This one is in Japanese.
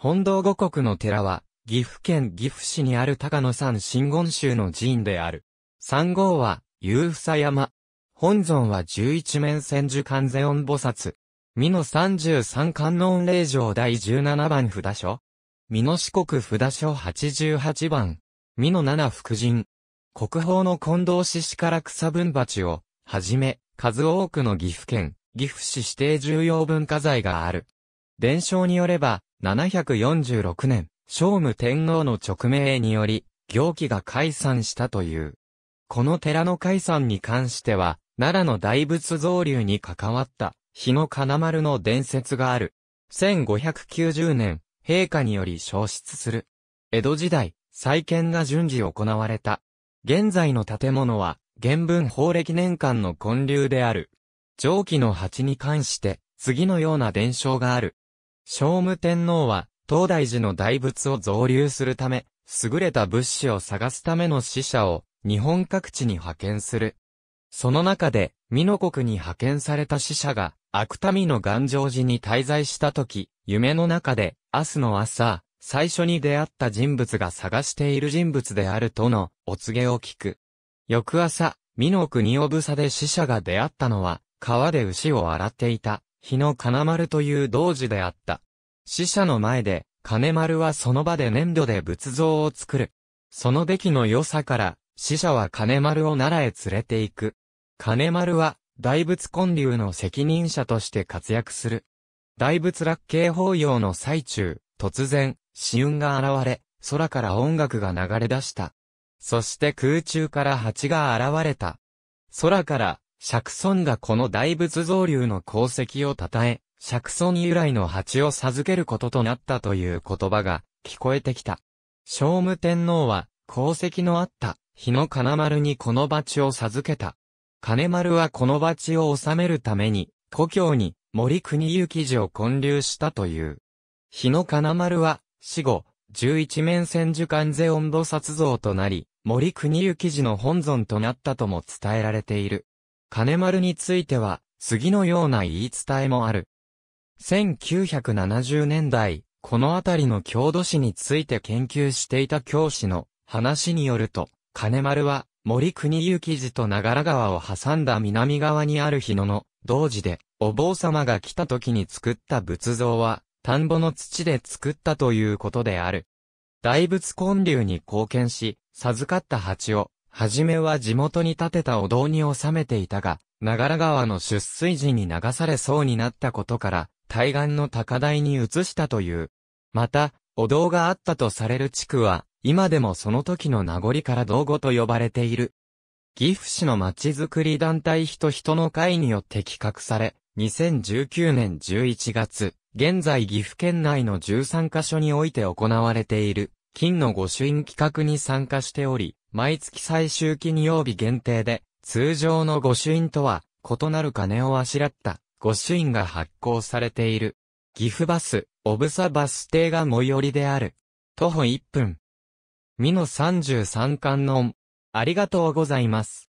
本堂五国の寺は、岐阜県岐阜市にある高野山真言宗の寺院である。三号は、有房山。本尊は十一面千手観世音菩薩。美濃三十三観音霊場第十七番札所。美濃四国札所八十八番。美濃七福神。国宝の近藤獅子から草分鉢を、はじめ、数多くの岐阜県、岐阜市指定重要文化財がある。伝承によれば、746年、聖武天皇の直命により、行基が解散したという。この寺の解散に関しては、奈良の大仏造流に関わった、日野金丸の伝説がある。1590年、陛下により消失する。江戸時代、再建が順次行われた。現在の建物は、原文法暦年間の建立である。上記の8に関して、次のような伝承がある。聖武天皇は、東大寺の大仏を増留するため、優れた物資を探すための使者を、日本各地に派遣する。その中で、美濃国に派遣された使者が、芥見の願丈寺に滞在した時、夢の中で、明日の朝、最初に出会った人物が探している人物であるとの、お告げを聞く。翌朝、美濃国おぶさで死者が出会ったのは、川で牛を洗っていた、日の金丸という童子であった。死者の前で、金丸はその場で粘土で仏像を作る。その出来の良さから、死者は金丸を奈良へ連れて行く。金丸は、大仏建立の責任者として活躍する。大仏落慶法要の最中、突然、死雲が現れ、空から音楽が流れ出した。そして空中から蜂が現れた。空から、釈尊がこの大仏造流の功績を称え、釈尊由来の蜂を授けることとなったという言葉が聞こえてきた。聖武天皇は功績のあった日の金丸にこの蜂を授けた。金丸はこの蜂を収めるために、故郷に森国行寺を建立したという。日の金丸は、死後、十一面千手観世音菩薩像となり、森国行寺の本尊となったとも伝えられている。金丸については、次のような言い伝えもある。1970年代、この辺りの郷土史について研究していた教師の話によると、金丸は森国行寺と長良川を挟んだ南側にある日野の同時で、お坊様が来た時に作った仏像は、田んぼの土で作ったということである。大仏建立に貢献し、授かった蜂をはじめは地元に建てたお堂に収めていたが、長良川の出水時に流されそうになったことから、対岸の高台に移したという。また、お堂があったとされる地区は、今でもその時の名残から道後と呼ばれている。岐阜市の町づくり団体人人の会によって企画され、2019年11月、現在岐阜県内の13カ所において行われている。金の御朱印企画に参加しており、毎月最終金曜日限定で、通常の御朱印とは異なる金をあしらった御朱印が発行されている。岐阜バス、小草バス停が最寄りである。徒歩1分。美の33観音。ありがとうございます。